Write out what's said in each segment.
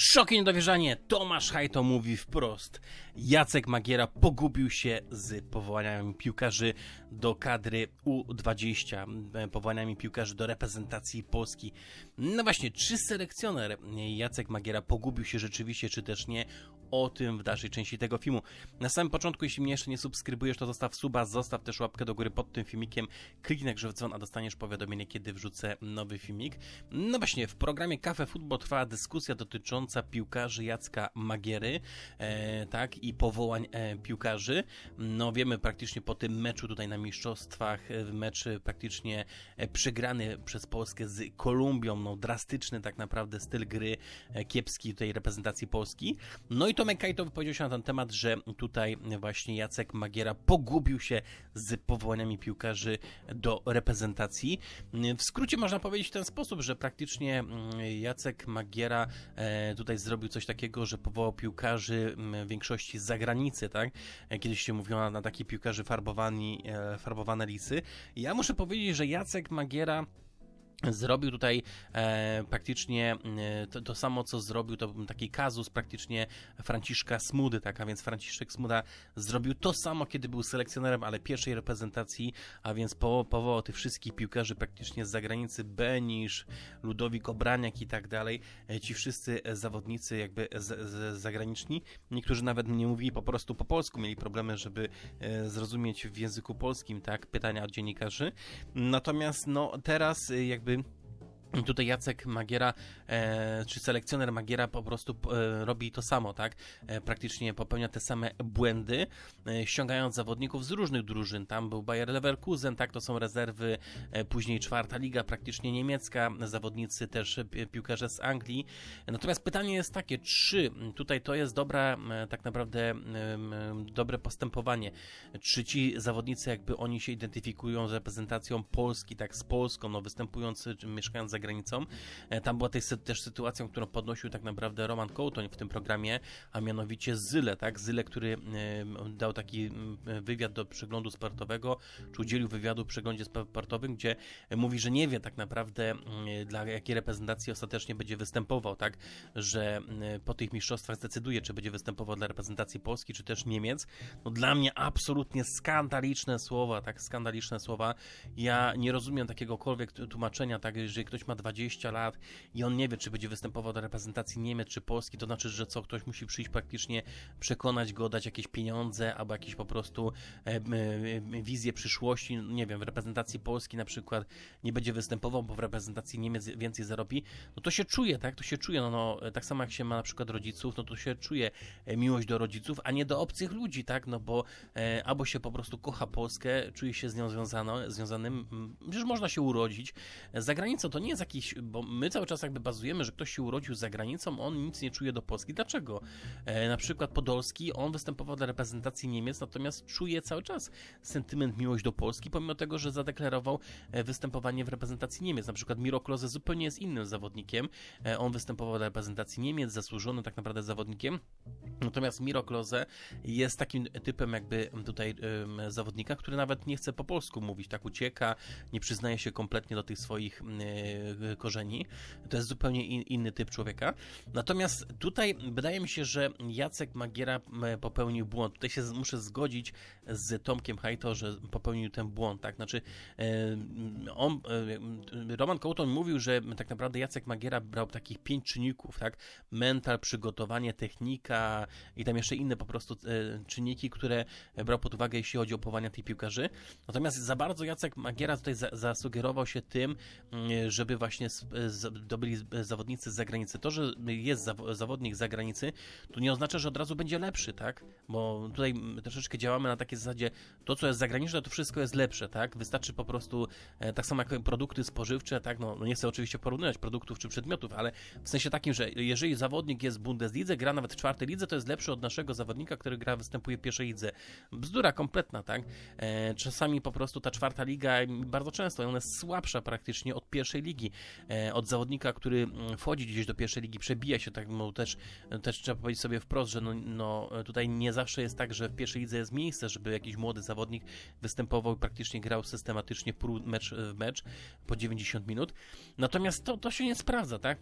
Szok i niedowierzanie. Tomasz Hajto mówi wprost. Jacek Magiera pogubił się z powołaniami piłkarzy do kadry U20, e, powołaniami piłkarzy do reprezentacji Polski. No właśnie, czy selekcjoner Jacek Magiera pogubił się rzeczywiście, czy też nie? O tym w dalszej części tego filmu. Na samym początku, jeśli mnie jeszcze nie subskrybujesz, to zostaw suba, zostaw też łapkę do góry pod tym filmikiem, kliknij na dzwon, a dostaniesz powiadomienie, kiedy wrzucę nowy filmik. No właśnie, w programie Cafe Football trwa dyskusja dotycząca piłkarzy Jacka Magiery e, tak, i powołań e, piłkarzy. No wiemy praktycznie po tym meczu tutaj na mistrzostwach, e, mecz praktycznie e, przegrany przez Polskę z Kolumbią, no drastyczny tak naprawdę styl gry e, kiepski tutaj reprezentacji Polski. No i Tomek Kajto wypowiedział się na ten temat, że tutaj właśnie Jacek Magiera pogubił się z powołaniami piłkarzy do reprezentacji. W skrócie można powiedzieć w ten sposób, że praktycznie mm, Jacek Magiera tutaj zrobił coś takiego, że powołał piłkarzy w większości z zagranicy, tak? E, kiedyś się mówiono na takich piłkarzy farbowani, e, farbowane lisy. ja muszę powiedzieć, że Jacek Magiera Zrobił tutaj e, praktycznie e, to, to, samo, co zrobił, to taki kazus praktycznie Franciszka Smudy, tak, a więc Franciszek Smuda zrobił to samo, kiedy był selekcjonerem, ale pierwszej reprezentacji, a więc po, powołał tych wszystkich piłkarzy praktycznie z zagranicy, Benisz, Ludowik Obraniak i tak dalej, e, ci wszyscy zawodnicy jakby z, z, zagraniczni, niektórzy nawet nie mówili po prostu po polsku, mieli problemy, żeby e, zrozumieć w języku polskim, tak, pytania od dziennikarzy, natomiast no teraz e, jakby been. Tutaj Jacek Magiera, e, czy selekcjoner Magiera po prostu e, robi to samo, tak? E, praktycznie popełnia te same błędy, e, ściągając zawodników z różnych drużyn. Tam był Bayer Leverkusen, tak? To są rezerwy, e, później czwarta liga, praktycznie niemiecka, zawodnicy też e, piłkarze z Anglii. Natomiast pytanie jest takie, czy tutaj to jest dobra, tak naprawdę dobre postępowanie? Czy ci zawodnicy, jakby oni się identyfikują z reprezentacją Polski, tak? Z Polską, no występując, mieszkając za granicą, granicą. E, tam była też sytuacją, którą podnosił tak naprawdę Roman Kołtoń w tym programie, a mianowicie Zyle, tak? Zyle, który dał taki wywiad do przeglądu sportowego, czy udzielił wywiadu w przeglądzie sportowym, gdzie mówi, że nie wie tak naprawdę dla jakiej reprezentacji ostatecznie będzie występował, tak? Że po tych mistrzostwach zdecyduje, czy będzie występował dla reprezentacji Polski, czy też Niemiec. No dla mnie absolutnie skandaliczne słowa, tak? Skandaliczne słowa. Ja nie rozumiem takiegokolwiek tłumaczenia, tak? Jeżeli ktoś ma 20 lat i on nie wie, czy będzie występował do reprezentacji Niemiec czy Polski, to znaczy, że co, ktoś musi przyjść praktycznie, przekonać go, dać jakieś pieniądze albo jakieś po prostu e, e, wizję przyszłości, nie wiem, w reprezentacji Polski na przykład nie będzie występował, bo w reprezentacji Niemiec więcej zarobi, no to się czuje, tak, to się czuje, no, no tak samo jak się ma na przykład rodziców, no to się czuje e, miłość do rodziców, a nie do obcych ludzi, tak, no bo e, albo się po prostu kocha Polskę, czuje się z nią związano, związanym, przecież można się urodzić, za granicą to nie jest jest jakiś, bo my cały czas jakby bazujemy, że ktoś się urodził za granicą, on nic nie czuje do Polski. Dlaczego? E, na przykład Podolski, on występował dla reprezentacji Niemiec, natomiast czuje cały czas sentyment, miłość do Polski, pomimo tego, że zadeklarował e, występowanie w reprezentacji Niemiec. Na przykład Miro Klose zupełnie jest innym zawodnikiem. E, on występował dla reprezentacji Niemiec, zasłużony, tak naprawdę zawodnikiem. Natomiast Miro Klose jest takim typem jakby tutaj e, zawodnika, który nawet nie chce po polsku mówić, tak ucieka, nie przyznaje się kompletnie do tych swoich Y, korzeni. To jest zupełnie inny typ człowieka. Natomiast tutaj wydaje mi się, że Jacek Magiera popełnił błąd. Tutaj się muszę zgodzić z Tomkiem Hajto, że popełnił ten błąd, tak? Znaczy y, on, y, Roman Kołton mówił, że tak naprawdę Jacek Magiera brał takich pięć czynników, tak? Mental, przygotowanie, technika i tam jeszcze inne po prostu czynniki, które brał pod uwagę, jeśli chodzi o powołania tych piłkarzy. Natomiast za bardzo Jacek Magiera tutaj zasugerował się tym, żeby właśnie zdobyli zawodnicy z zagranicy. To, że jest zawodnik z zagranicy, to nie oznacza, że od razu będzie lepszy, tak? Bo tutaj troszeczkę działamy na takiej zasadzie, to co jest zagraniczne, to wszystko jest lepsze, tak? Wystarczy po prostu, e, tak samo jak produkty spożywcze, tak? No, no, nie chcę oczywiście porównywać produktów czy przedmiotów, ale w sensie takim, że jeżeli zawodnik jest w Bundeslidze, gra nawet w czwartej lidze, to jest lepszy od naszego zawodnika, który gra, występuje w pierwszej lidze. Bzdura kompletna, tak? E, czasami po prostu ta czwarta liga, bardzo często, ona jest słabsza praktycznie od pierwszej ligi. E, od zawodnika, który mm, wchodzi gdzieś do pierwszej ligi, przebija się, tak mu też, też trzeba powiedzieć sobie wprost, że no, no, tutaj nie zawsze jest tak, że w pierwszej lidze jest miejsce, żeby jakiś młody zawodnik występował i praktycznie grał systematycznie mecz w mecz po 90 minut. Natomiast to, to się nie sprawdza, tak?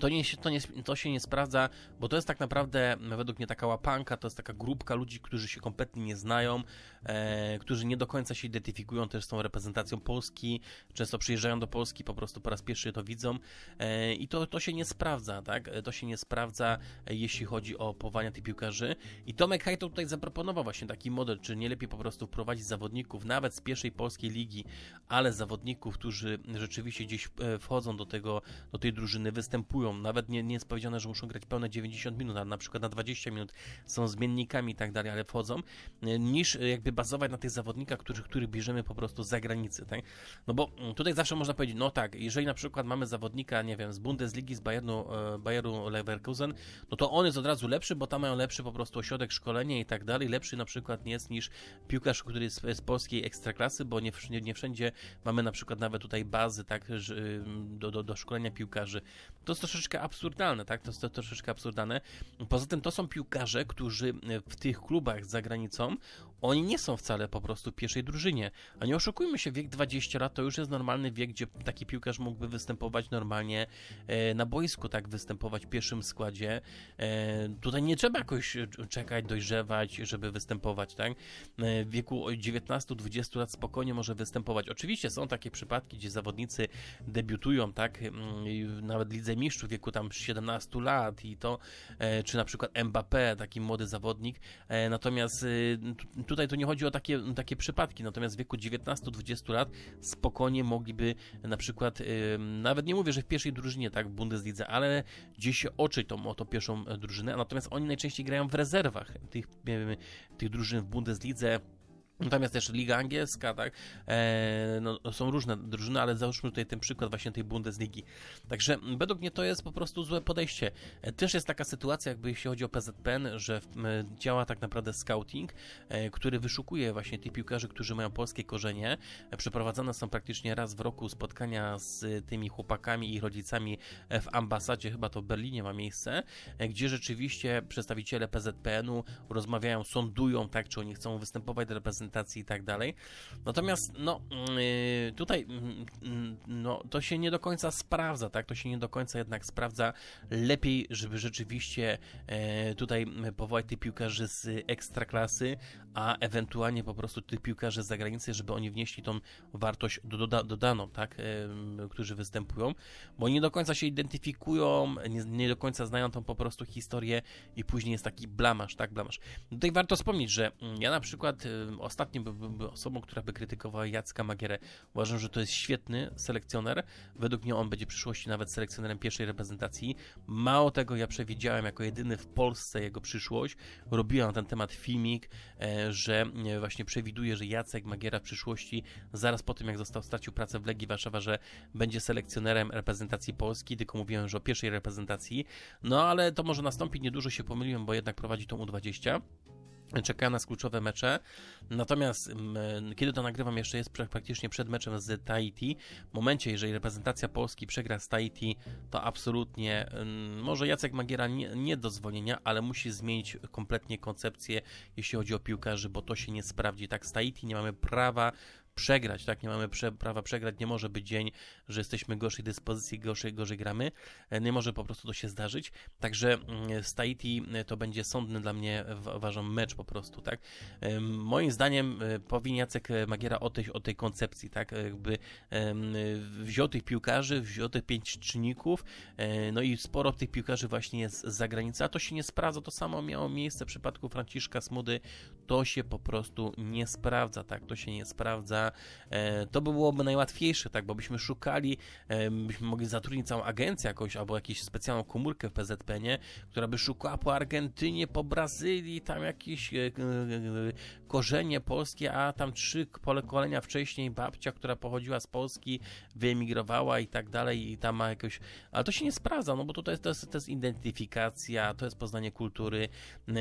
To, nie, to, nie, to się nie sprawdza, bo to jest tak naprawdę według mnie taka łapanka, to jest taka grupka ludzi, którzy się kompletnie nie znają, e, którzy nie do końca się identyfikują też z tą reprezentacją Polski, często przyjeżdżają do Polski, po prostu po raz pierwszy to widzą e, i to, to się nie sprawdza, tak? E, to się nie sprawdza, e, jeśli chodzi o powołania tych piłkarzy i Tomek Hajto tutaj zaproponował właśnie taki model, czy nie lepiej po prostu wprowadzić zawodników, nawet z pierwszej polskiej ligi, ale zawodników, którzy rzeczywiście gdzieś e, wchodzą do tego, do tej drużyny, występują nawet nie, nie jest powiedziane, że muszą grać pełne 90 minut, a na przykład na 20 minut są zmiennikami i tak dalej, ale wchodzą, e, niż e, jakby bazować na tych zawodnikach, których, których bierzemy po prostu z zagranicy. Tak? No bo mm, tutaj zawsze można powiedzieć, no tak, jeżeli na przykład mamy zawodnika, nie wiem, z Bundesligi, z Bayernu, e, Bayernu Leverkusen, no to on jest od razu lepszy, bo tam mają lepszy po prostu ośrodek szkolenia i tak dalej. Lepszy na przykład nie jest niż piłkarz, który jest z polskiej ekstraklasy, bo nie, nie, nie wszędzie mamy na przykład nawet tutaj bazy, tak, do, do, do szkolenia piłkarzy. To troszeczkę absurdalne, tak? To jest to troszeczkę absurdalne. Poza tym to są piłkarze, którzy w tych klubach za granicą oni nie są wcale po prostu w pierwszej drużynie. A nie oszukujmy się, wiek 20 lat to już jest normalny wiek, gdzie taki piłkarz mógłby występować normalnie e, na boisku, tak występować w pierwszym składzie. E, tutaj nie trzeba jakoś e, czekać, dojrzewać, żeby występować, tak? W wieku 19-20 lat spokojnie może występować. Oczywiście są takie przypadki, gdzie zawodnicy debiutują, tak? Mm, nawet Lidze Mistrzów w wieku tam 17 lat i to, czy na przykład Mbappé, taki młody zawodnik. Natomiast tutaj to nie chodzi o takie, takie przypadki, natomiast w wieku 19-20 lat spokojnie mogliby na przykład, y, nawet nie mówię, że w pierwszej drużynie, tak, w Bundeslidze, ale gdzieś się oczy tą, o tą pierwszą e, drużynę, natomiast oni najczęściej grają w rezerwach tych, e, tych drużyn w Bundeslidze, Natomiast też Liga Angielska, tak? E, no, są różne drużyny, ale załóżmy tutaj ten przykład właśnie tej Bundesligi. Także według mnie to jest po prostu złe podejście. E, też jest taka sytuacja, jakby jeśli chodzi o PZPN, że w, działa tak naprawdę scouting, e, który wyszukuje właśnie tych piłkarzy, którzy mają polskie korzenie. E, przeprowadzane są praktycznie raz w roku spotkania z tymi chłopakami i rodzicami e, w ambasadzie, chyba to w Berlinie ma miejsce, gdzie rzeczywiście przedstawiciele PZPN-u rozmawiają, sądują, tak, czy oni chcą występować do reprezentacji prezentacji i tak dalej. Natomiast no, y, tutaj mm, mm, no, to się nie do końca sprawdza, tak? To się nie do końca jednak sprawdza. Lepiej, żeby rzeczywiście e, tutaj powołać tych piłkarzy z klasy, a ewentualnie po prostu tych piłkarzy z zagranicy, żeby oni wnieśli tą wartość doda dodaną, tak? E, którzy występują, bo nie do końca się identyfikują, nie, nie do końca znają tą po prostu historię i później jest taki blamasz, tak? Blamasz. Tutaj warto wspomnieć, że mm, ja na przykład y, ostatnim byłbym osobą, która by krytykowała Jacka Magierę. Uważam, że to jest świetny selekcjoner. Według mnie on będzie w przyszłości nawet selekcjonerem pierwszej reprezentacji. Mało tego, ja przewidziałem jako jedyny w Polsce jego przyszłość. Robiłem na ten temat filmik, e, że e, właśnie przewiduję, że Jacek Magiera w przyszłości, zaraz po tym jak został, stracił pracę w Legii Warszawa, że będzie selekcjonerem reprezentacji Polski, tylko mówiłem, że o pierwszej reprezentacji. No ale to może nastąpić, niedużo się pomyliłem, bo jednak prowadzi tą U20. Czekają nas kluczowe mecze, natomiast mm, e, kiedy to nagrywam, jeszcze jest praktycznie przed meczem z Tahiti. W momencie, jeżeli reprezentacja Polski przegra z Tahiti, to absolutnie mm, może Jacek Magiera nie, nie do zwolnienia, ale musi zmienić kompletnie koncepcję, jeśli chodzi o piłkarzy, bo to się nie sprawdzi. Tak, z Tahiti nie mamy prawa przegrać, tak? Nie mamy prze, prawa przegrać, nie może być dzień, że jesteśmy gorszej dyspozycji, gorzej, gorzej gramy. E, nie może po prostu to się zdarzyć. Także z mm, Tahiti e, to będzie sądny dla mnie, uważam, mecz po prostu, tak? Moim zdaniem e, powinien Jacek Magiera o tej, o tej koncepcji, tak? Jakby wziął tych piłkarzy, wziął tych pięć czynników, no i sporo tych piłkarzy właśnie jest z zagranicy, a to się nie sprawdza. To samo miało miejsce w przypadku Franciszka Smudy. To się po prostu nie sprawdza, tak? To się nie sprawdza E, to by byłoby najłatwiejsze, tak, bo byśmy szukali, e, byśmy mogli zatrudnić całą agencję jakąś, albo jakąś specjalną komórkę w PZPN-ie, która by szukała po Argentynie, po Brazylii, tam jakieś e, korzenie polskie, a tam trzy pokolenia wcześniej babcia, która pochodziła z Polski, wyemigrowała i tak dalej i tam ma jakąś, ale to się nie sprawdza, no bo tutaj to jest, to jest identyfikacja, to jest poznanie kultury,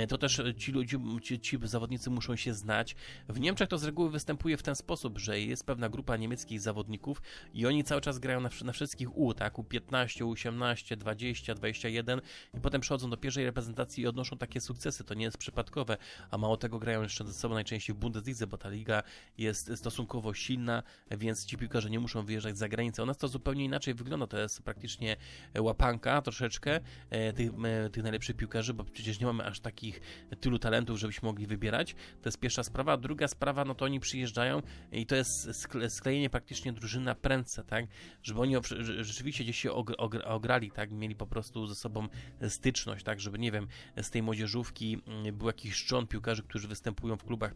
to też ci ludzie, ci, ci zawodnicy muszą się znać. W Niemczech to z reguły występuje w ten sposób, dobrze jest pewna grupa niemieckich zawodników i oni cały czas grają na, na wszystkich U, tak? U15, U18, 20, 21 i potem przechodzą do pierwszej reprezentacji i odnoszą takie sukcesy. To nie jest przypadkowe, a mało tego grają jeszcze ze sobą najczęściej w Bundeslidze, bo ta liga jest stosunkowo silna, więc ci piłkarze nie muszą wyjeżdżać za granicę. U nas to zupełnie inaczej wygląda, to jest praktycznie e, łapanka troszeczkę e, tych, e, tych najlepszych piłkarzy, bo przecież nie mamy aż takich tylu talentów, żebyśmy mogli wybierać. To jest pierwsza sprawa. Druga sprawa, no to oni przyjeżdżają i i to jest sklejenie praktycznie drużyny na prędce, tak? Żeby oni rzeczywiście gdzieś się ograli, tak? Mieli po prostu ze sobą styczność, tak? Żeby, nie wiem, z tej młodzieżówki mm, był jakiś szcząt piłkarzy, którzy występują w klubach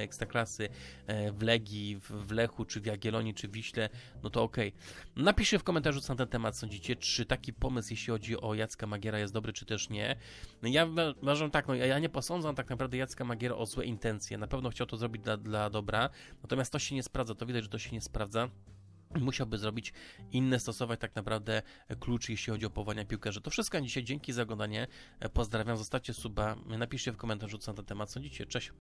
ekstraklasy, e, w Legii, w Lechu, czy w Jagiellonii, czy w Wiśle, no to okej. Okay. Napiszcie w komentarzu, co na ten temat sądzicie, czy taki pomysł, jeśli chodzi o Jacka Magiera jest dobry, czy też nie. No ja uważam tak, no ja nie posądzam tak naprawdę Jacka Magiera o złe intencje. Na pewno chciał to zrobić dla, dla dobra, natomiast Natomiast to się nie sprawdza, to widać, że to się nie sprawdza musiałby zrobić inne, stosować tak naprawdę klucz, jeśli chodzi o powołania piłkarzy. To wszystko na dzisiaj. Dzięki za oglądanie. Pozdrawiam, zostawcie suba, napiszcie w komentarzu, co na ten temat sądzicie. Cześć!